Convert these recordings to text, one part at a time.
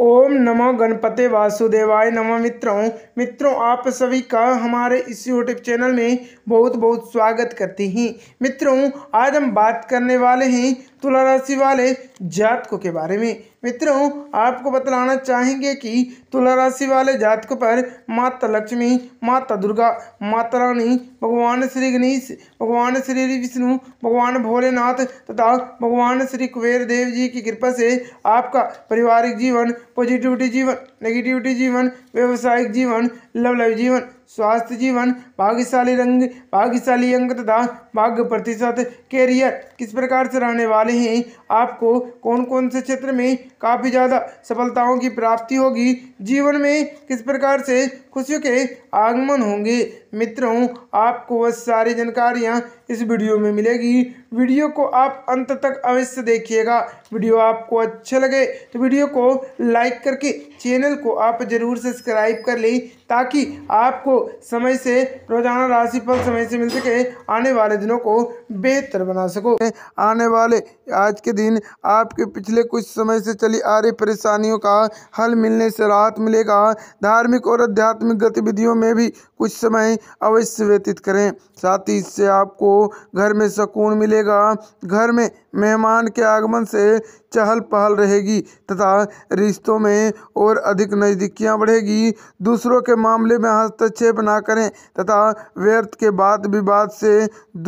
ओम नमो गणपते वासुदेवाय नमो मित्रों मित्रों आप सभी का हमारे इस यूट्यूब चैनल में बहुत बहुत स्वागत करते हैं मित्रों आज हम बात करने वाले हैं तुला राशि वाले जातकों के बारे में मित्रों आपको बतलाना चाहेंगे कि तुला राशि वाले जातकों पर माता लक्ष्मी माता दुर्गा माता रानी भगवान श्री गणेश भगवान श्री विष्णु भगवान भोलेनाथ तथा भगवान श्री कुबेर देव जी की कृपा से आपका पारिवारिक जीवन पॉजिटिविटी जीवन नेगेटिविटी जीवन व्यावसायिक जीवन लव लाइफ जीवन स्वास्थ्य जीवन भाग्यशाली रंग भाग्यशाली अंक तथा भाग्य प्रतिशत कैरियर किस प्रकार से रहने वाले हैं आपको कौन कौन से क्षेत्र में काफ़ी ज़्यादा सफलताओं की प्राप्ति होगी जीवन में किस प्रकार से खुशियों के आगमन होंगे मित्रों आपको वह सारी जानकारियाँ इस वीडियो में मिलेगी वीडियो को आप अंत तक अवश्य देखिएगा वीडियो आपको अच्छा लगे तो वीडियो को लाइक करके चैनल को आप ज़रूर सब्सक्राइब कर लें ताकि आपको समय से रोजाना राशिफल समय से मिल सके आने वाले दिनों को बेहतर बना सको आने वाले आज के दिन आपके पिछले कुछ समय से चली आ रही परेशानियों का हल मिलने से राहत मिलेगा धार्मिक और अध्यात्मिक आध्यात्मिक गतिविधियों में भी कुछ समय अवश्य व्यतीत करें साथ ही इससे आपको घर में सुकून मिलेगा घर में मेहमान के आगमन से चहल पहल रहेगी तथा रिश्तों में और अधिक नज़दीकियाँ बढ़ेगी दूसरों के मामले में हस्तक्षेप ना करें तथा व्यर्थ के बाद विवाद से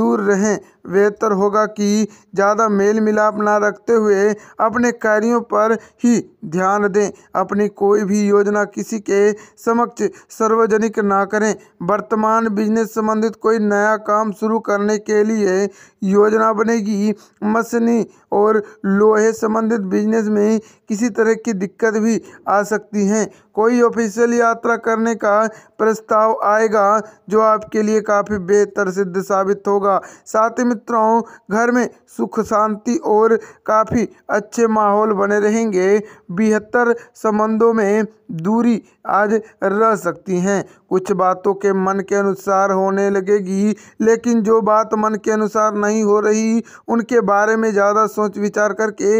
दूर रहें बेहतर होगा कि ज़्यादा मेल मिलाप ना रखते हुए अपने कार्यों पर ही ध्यान दें अपनी कोई भी योजना किसी के समक्ष सार्वजनिक ना करें वर्तमान बिजनेस संबंधित कोई नया काम शुरू करने के लिए योजना बनेगी मशीनी और लोहे संबंधित बिजनेस में किसी तरह की दिक्कत भी आ सकती हैं कोई ऑफिशियल यात्रा करने का प्रस्ताव आएगा जो आपके लिए काफ़ी बेहतर सिद्ध साबित होगा साथ ही मित्रों घर में सुख शांति और काफ़ी अच्छे माहौल बने रहेंगे बेहतर संबंधों में दूरी आज रह सकती हैं कुछ बातों के मन के अनुसार होने लगेगी लेकिन जो बात मन के अनुसार नहीं हो रही उनके बारे में ज़्यादा सोच विचार करके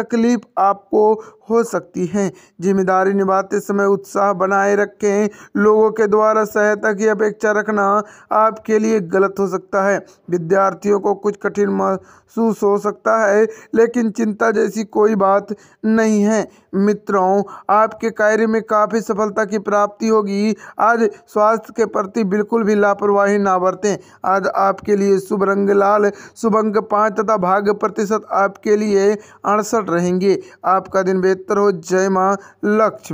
तकलीफ़ आपको हो सकती हैं जिम्मेदारी निभाते समय उत्साह बनाए रखें लोगों के द्वारा सहायता की अपेक्षा रखना आपके लिए गलत हो सकता है विद्यार्थियों को कुछ कठिन महसूस हो सकता है लेकिन चिंता जैसी कोई बात नहीं है मित्रों आपके कार्य में काफ़ी सफलता की प्राप्ति होगी आज स्वास्थ्य के प्रति बिल्कुल भी लापरवाही ना बरतें आज आपके लिए शुभ रंग लाल शुभ अंक पाँच तथा भाग्य प्रतिशत आपके लिए अड़सठ रहेंगे आपका दिन बेहतर क्षेत्र हो जय माँ लक्ष्मी